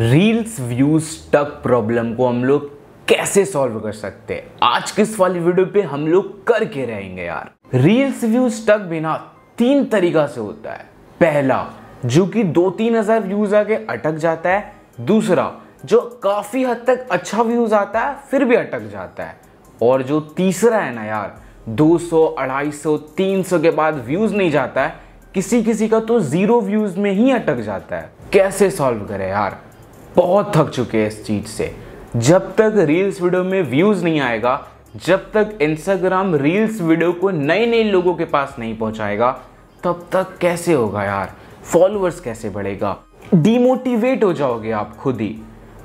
reels views टक problem को हम लोग कैसे सॉल्व कर सकते हैं आज किस वाली वीडियो पे हम लोग करके रहेंगे यार रील्स व्यूज टक बिना तीन तरीका से होता है पहला जो कि दो तीन हजार व्यूज आके अटक जाता है दूसरा जो काफी हद तक अच्छा व्यूज आता है फिर भी अटक जाता है और जो तीसरा है ना यार 200, 250, 300 के बाद व्यूज नहीं जाता है किसी किसी का तो जीरो व्यूज में ही अटक जाता है कैसे सॉल्व करें यार बहुत थक चुके हैं इस चीज़ से जब तक रील्स वीडियो में व्यूज़ नहीं आएगा जब तक इंस्टाग्राम रील्स वीडियो को नए नए लोगों के पास नहीं पहुंचाएगा तब तक कैसे होगा यार फॉलोअर्स कैसे बढ़ेगा डीमोटिवेट हो जाओगे आप खुद ही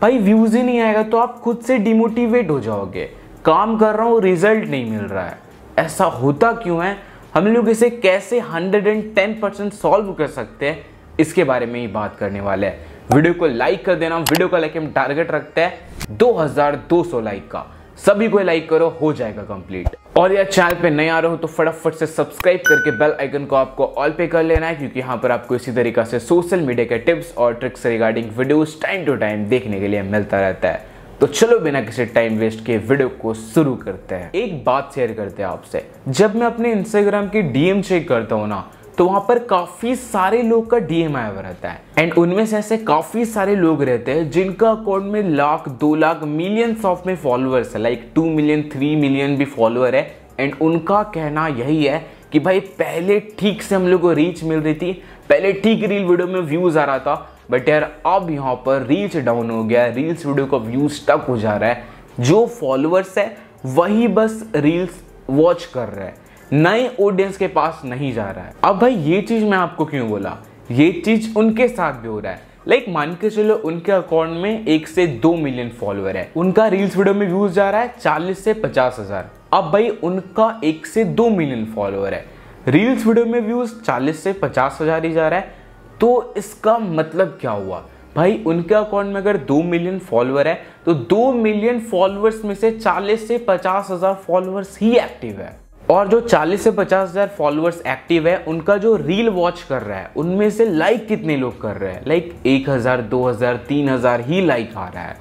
भाई व्यूज़ ही नहीं आएगा तो आप खुद से डिमोटिवेट हो जाओगे काम कर रहा हूँ रिजल्ट नहीं मिल रहा है ऐसा होता क्यों है हम लोग इसे कैसे 110 परसेंट सॉल्व कर सकते हैं इसके बारे में ही बात करने वाले हैं वीडियो को लाइक कर देना वीडियो का लाइक हम टारगेट रखते हैं 2200 लाइक का सभी को लाइक करो हो जाएगा कंप्लीट और यार चैनल पे नए आ रहे हो तो फटाफट से सब्सक्राइब करके बेल आइकन को आपको ऑल पे कर लेना है क्योंकि यहाँ पर आपको इसी तरीका से सोशल मीडिया के टिप्स और tricks regarding videos time to time देखने के लिए मिलता रहता है तो चलो बिना किसी टाइम वेस्ट के वीडियो को शुरू करते हैं एक बात शेयर करते हैं आपसे जब मैं अपने इंस्टाग्राम की डीएम चेक करता हूँ ना तो वहाँ पर काफ़ी सारे लोग का डी एम आया हुआ रहता है एंड उनमें से ऐसे काफ़ी सारे लोग रहते हैं जिनका अकाउंट में लाख दो लाख मिलियंस ऑफ में फॉलोअर्स है like two million three million भी फॉलोअर है एंड उनका कहना यही है कि भाई पहले ठीक से हम लोग को रीच मिल रही थी पहले ठीक रील वीडियो में व्यूज़ आ रहा था बट यार अब यहाँ पर रीच डाउन हो गया रील्स वीडियो का व्यूज स्टक हो जा रहा है जो फॉलोअर्स है वही बस रील्स वॉच कर रहे हैं नए ऑडियंस के पास नहीं जा रहा है अब भाई ये चीज़ मैं आपको क्यों बोला ये चीज़ उनके साथ भी हो रहा है लाइक मान के चलो उनके अकाउंट में एक से दो मिलियन फॉलोअर है उनका रील्स वीडियो में व्यूज जा रहा है चालीस से पचास हजार अब भाई उनका एक से दो मिलियन फॉलोअर है रील्स वीडियो में व्यूज चालीस से पचास हजार ही जा रहा है तो इसका मतलब क्या हुआ भाई उनके अकाउंट में अगर दो मिलियन फॉलोअर है तो दो मिलियन फॉलोअर्स में से चालीस से पचास हजार फॉलोअर्स ही एक्टिव है और जो 40 से 50 हज़ार फॉलोअर्स एक्टिव है उनका जो रील वॉच कर रहा है उनमें से लाइक कितने लोग कर रहे हैं लाइक एक हज़ार दो हज़ार तीन हज़ार ही लाइक आ रहा है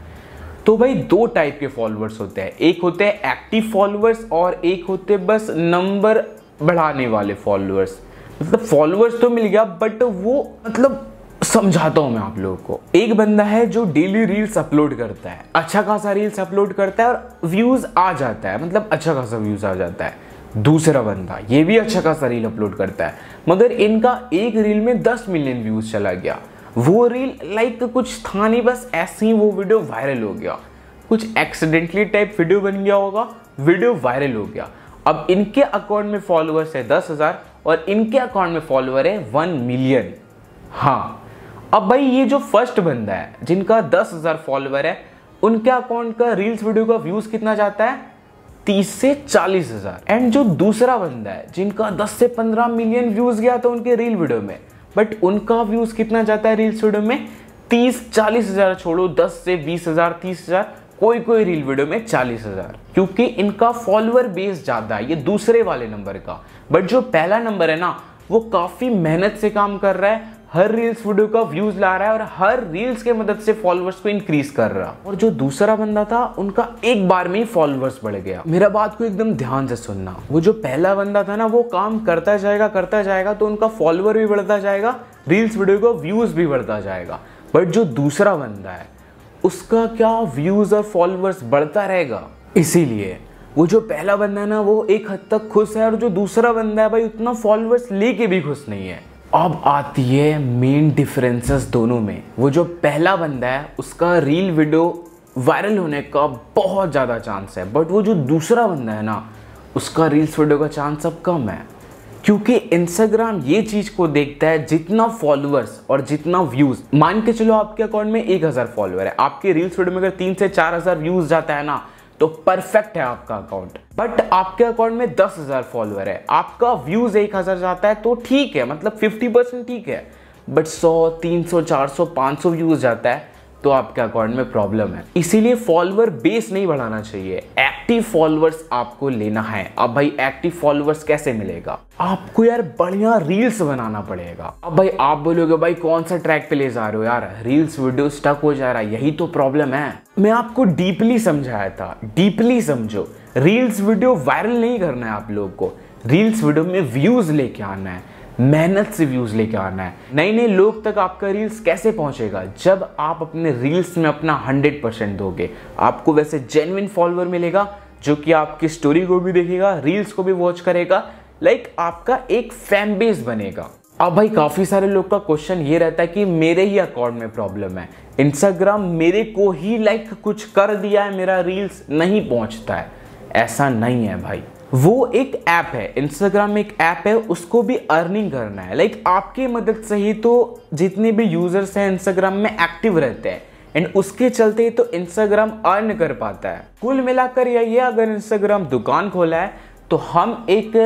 तो भाई दो टाइप के फॉलोअर्स होते हैं एक होते हैं एक्टिव फॉलोअर्स और एक होते बस नंबर बढ़ाने वाले फॉलोअर्स मतलब फॉलोअर्स तो मिल गया बट वो मतलब समझाता हूँ मैं आप लोगों को एक बंदा है जो डेली रील्स अपलोड करता है अच्छा खासा रील्स अपलोड करता है और व्यूज़ आ जाता है मतलब अच्छा खासा व्यूज़ आ जाता है दूसरा बंदा ये भी अच्छा खासा रील अपलोड करता है मगर इनका एक रील में 10 मिलियन व्यूज चला गया वो रील लाइक कुछ था नहीं बस ऐसे ही वो वीडियो वायरल हो गया कुछ एक्सीडेंटली टाइप वीडियो बन गया होगा वीडियो वायरल हो गया अब इनके अकाउंट में फॉलोअर्स है दस हज़ार और इनके अकाउंट में फॉलोअर है वन मिलियन हाँ अब भाई ये जो फर्स्ट बंदा है जिनका दस हज़ार फॉलोअर है उनके अकाउंट का रील्स वीडियो का व्यूज़ कितना जाता है तीस से चालीस हजार एंड जो दूसरा बंदा है जिनका दस से पंद्रह मिलियन व्यूज गया था उनके रील वीडियो में बट उनका व्यूज कितना जाता है रील्स वीडियो में तीस चालीस हजार छोड़ो दस से बीस हजार तीस हजार कोई कोई रील वीडियो में चालीस हजार क्योंकि इनका फॉलोअर बेस ज्यादा है ये दूसरे वाले नंबर का बट जो पहला नंबर है ना वो काफी मेहनत से काम कर रहा है हर रील्स वीडियो का व्यूज ला रहा है और हर रील्स के मदद से फॉलोअर्स को इंक्रीज कर रहा और जो दूसरा बंदा था उनका एक बार में ही फॉलोअर्स बढ़ गया मेरा बात को एकदम ध्यान से सुनना वो जो पहला बंदा था ना वो काम करता जाएगा करता जाएगा तो उनका फॉलोअर भी बढ़ता जाएगा रील्स वीडियो का व्यूज भी बढ़ता जाएगा बट जो दूसरा बंदा है उसका क्या व्यूज और फॉलोअर्स बढ़ता रहेगा इसीलिए वो जो पहला बंदा है ना वो एक हद तक खुश है और जो दूसरा बंदा है भाई उतना फॉलोअर्स लेके भी खुश नहीं है अब आती है मेन डिफरेंसेस दोनों में वो जो पहला बंदा है उसका रील वीडियो वायरल होने का बहुत ज़्यादा चांस है बट वो जो दूसरा बंदा है ना उसका रील्स वीडियो का चांस अब कम है क्योंकि इंस्टाग्राम ये चीज़ को देखता है जितना फॉलोअर्स और जितना व्यूज़ मान के चलो आपके अकाउंट में एक हज़ार फॉलोअर है आपके रील्स वीडियो में अगर तीन से चार हज़ार व्यूज़ जाता है ना तो परफेक्ट है आपका अकाउंट बट आपके अकाउंट में दस हजार फॉलोअर है आपका व्यूज एक हजार जाता है तो ठीक है मतलब फिफ्टी परसेंट ठीक है बट सौ तीन सौ चार सौ पाँच सौ व्यूज जाता है तो आपके अकाउंट में प्रॉब्लम है इसीलिए फॉलोअर बेस नहीं बढ़ाना चाहिए एक्टिव फॉलोअर्स आपको लेना है अब भाई एक्टिव फॉलोअर्स कैसे मिलेगा आपको यार बढ़िया रील्स बनाना पड़ेगा अब भाई आप बोलोगे भाई कौन सा ट्रैक पे ले जा रहे हो यार रील्स वीडियो स्टक हो जा रहा है यही तो प्रॉब्लम है मैं आपको डीपली समझाया था डीपली समझो रील्स वीडियो वायरल नहीं करना है आप लोग को रील्स वीडियो में व्यूज लेके आना है मेहनत से व्यूज़ लेके आना है नए नए लोग तक आपका रील्स कैसे पहुंचेगा जब आप अपने रील्स में अपना 100 परसेंट दोगे आपको वैसे जेनविन फॉलोअर मिलेगा जो कि आपकी स्टोरी को भी देखेगा रील्स को भी वॉच करेगा लाइक आपका एक फैन बेस बनेगा अब भाई काफ़ी सारे लोग का क्वेश्चन ये रहता है कि मेरे ही अकाउंट में प्रॉब्लम है इंस्टाग्राम मेरे को ही लाइक कुछ कर दिया है मेरा रील्स नहीं पहुंचता है ऐसा नहीं है भाई वो एक ऐप है इंस्टाग्राम एक ऐप है उसको भी अर्निंग करना है लाइक आपकी मदद से ही तो जितने भी यूज़र्स हैं इंस्टाग्राम में एक्टिव रहते हैं एंड उसके चलते ही तो इंस्टाग्राम अर्न कर पाता है कुल मिलाकर या ये अगर इंस्टाग्राम दुकान खोला है तो हम एक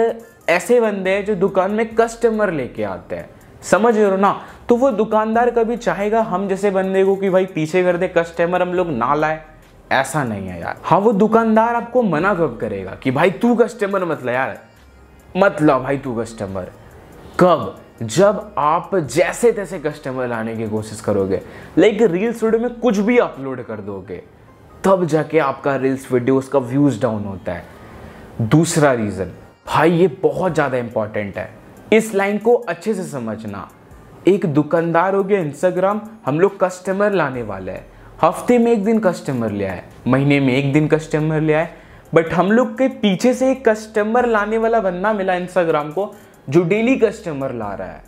ऐसे बंदे हैं जो दुकान में कस्टमर लेके आते हैं समझ रहे हो ना तो वो दुकानदार कभी चाहेगा हम जैसे बंदे को कि भाई पीछे कर दे कस्टमर हम लोग ना लाए ऐसा नहीं है यार हाँ वो दुकानदार आपको मना कब करेगा कि भाई तू कस्टमर मतलब यार मतलब भाई तू कस्टमर कब जब आप जैसे तैसे कस्टमर लाने की कोशिश करोगे लाइक रील्स वीडियो में कुछ भी अपलोड कर दोगे तब जाके आपका रील्स वीडियो उसका व्यूज डाउन होता है दूसरा रीज़न भाई ये बहुत ज़्यादा इंपॉर्टेंट है इस लाइन को अच्छे से समझना एक दुकानदार हो गया इंस्टाग्राम हम लोग कस्टमर लाने वाले हैं हफ्ते में एक दिन कस्टमर ले आए महीने में एक दिन कस्टमर ले आए बट हम लोग के पीछे से एक कस्टमर लाने वाला बंदा मिला इंस्टाग्राम को जो डेली कस्टमर ला रहा है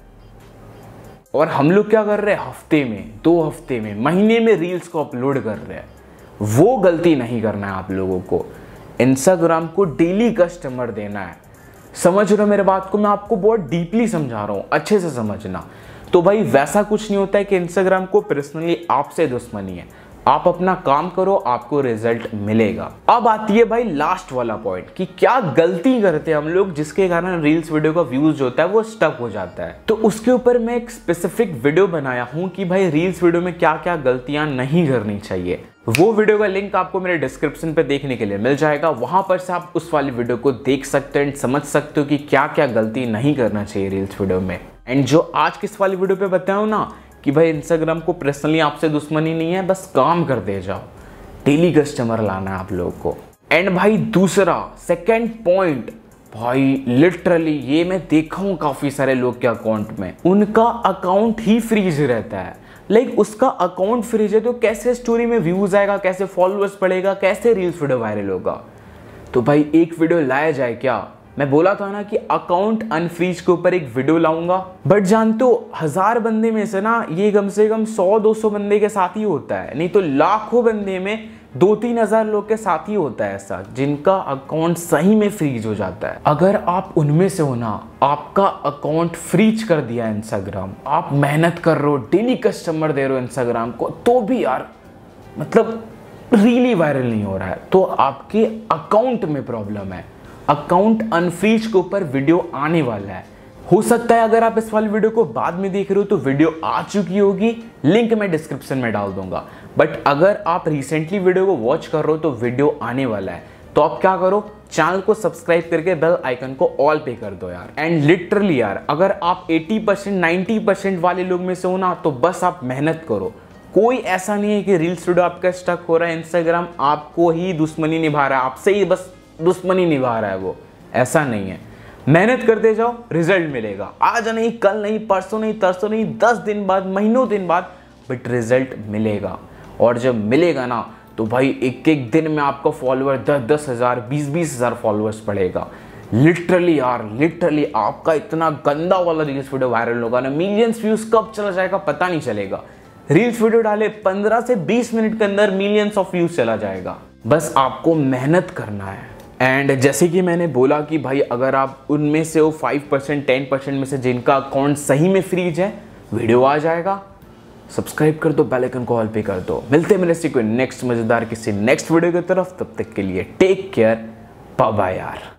और हम लोग क्या कर रहे हैं हफ्ते में दो हफ्ते में महीने में रील्स को अपलोड कर रहे हैं वो गलती नहीं करना है आप लोगों को इंस्टाग्राम को डेली कस्टमर देना है समझ रहे हो मेरे बात को मैं आपको बहुत डीपली समझा रहा हूँ अच्छे से समझना तो भाई वैसा कुछ नहीं होता है कि इंस्टाग्राम को पर्सनली आपसे दुश्मनी है आप अपना काम करो आपको रिजल्ट मिलेगा अब आती है भाई लास्ट वाला पॉइंट कि क्या गलती करते हैं हम लोग जिसके कारण रील्स वीडियो का व्यूज होता है वो स्टक हो जाता है तो उसके ऊपर मैं एक स्पेसिफिक वीडियो बनाया हूँ कि भाई रील्स वीडियो में क्या क्या गलतियां नहीं करनी चाहिए वो वीडियो का लिंक आपको मेरे डिस्क्रिप्शन पे देखने के लिए मिल जाएगा वहां पर से आप उस वाली वीडियो को देख सकते हो एंड समझ सकते हो कि क्या क्या गलती नहीं करना चाहिए रील्स वीडियो में एंड जो आज किस वाली वीडियो पे बताऊँ ना कि भाई इंस्टाग्राम को पर्सनली आपसे दुश्मनी नहीं है बस काम कर दे जाओ डेली कस्टमर लाना है आप लोगों को एंड भाई दूसरा सेकेंड पॉइंट भाई लिटरली ये मैं देखा हूँ काफ़ी सारे लोग के अकाउंट में उनका अकाउंट ही फ्रीज रहता है लाइक like, उसका अकाउंट फ्रीज है तो कैसे स्टोरी में व्यूज़ आएगा कैसे फॉलोअर्स पड़ेगा कैसे रील्स वीडियो वायरल होगा तो भाई एक वीडियो लाया जाए क्या मैं बोला था ना कि अकाउंट अनफ्रीज के ऊपर एक वीडियो लाऊंगा बट जानते हो हजार बंदे में से ना ये कम से कम सौ दो सौ बंदे के साथ ही होता है नहीं तो लाखों बंदे में दो तीन हजार लोग के साथ ही होता है ऐसा जिनका अकाउंट सही में फ्रीज हो जाता है अगर आप उनमें से हो ना आपका अकाउंट फ्रीज कर दिया इंस्टाग्राम आप मेहनत कर रहे हो डेली कस्टमर दे रहे हो इंस्टाग्राम को तो भी यार मतलब रियली वायरल नहीं हो रहा है तो आपके अकाउंट में प्रॉब्लम है अकाउंट अनफ्रीज के ऊपर वीडियो आने वाला है हो सकता है अगर आप इस वाली वीडियो को बाद में देख रहे हो तो वीडियो आ चुकी होगी लिंक मैं डिस्क्रिप्शन में डाल दूंगा बट अगर आप रिसेंटली वीडियो को वॉच कर रहे हो तो वीडियो आने वाला है तो आप क्या करो चैनल को सब्सक्राइब करके बेल आइकन को ऑल पे कर दो यार एंड लिटरली यार अगर आप 80 परसेंट नाइन्टी परसेंट वाले लोग में से हो ना तो बस आप मेहनत करो कोई ऐसा नहीं है कि रील्स वीडियो आपका स्टक हो रहा है इंस्टाग्राम आपको ही दुश्मनी निभा रहा है आपसे ही बस दुश्मनी निभा रहा है वो ऐसा नहीं है मेहनत करते जाओ रिजल्ट मिलेगा आज नहीं कल नहीं परसों नहीं तरसों नहीं दस दिन बाद महीनों दिन बाद बट रिजल्ट मिलेगा और जब मिलेगा ना तो भाई एक एक दिन में आपका फॉलोअर दस दस हज़ार बीस बीस हज़ार फॉलोअर्स पड़ेगा लिटरली यार लिटरली आपका इतना गंदा वाला रील्स वीडियो वायरल होगा ना मिलियंस व्यूज कब चला जाएगा पता नहीं चलेगा रील्स वीडियो डाले पंद्रह से बीस मिनट के अंदर मिलियंस ऑफ व्यूज चला जाएगा बस आपको मेहनत करना है एंड जैसे कि मैंने बोला कि भाई अगर आप उनमें से वो फाइव परसेंट टेन परसेंट में से जिनका अकाउंट सही में फ्रीज है वीडियो आ जाएगा सब्सक्राइब कर दो बेल आइकन को ऑल पे कर दो मिलते हैं मेरे से कोई नेक्स्ट मज़ेदार किसी नेक्स्ट वीडियो की तरफ तब तक के लिए टेक केयर बाय यार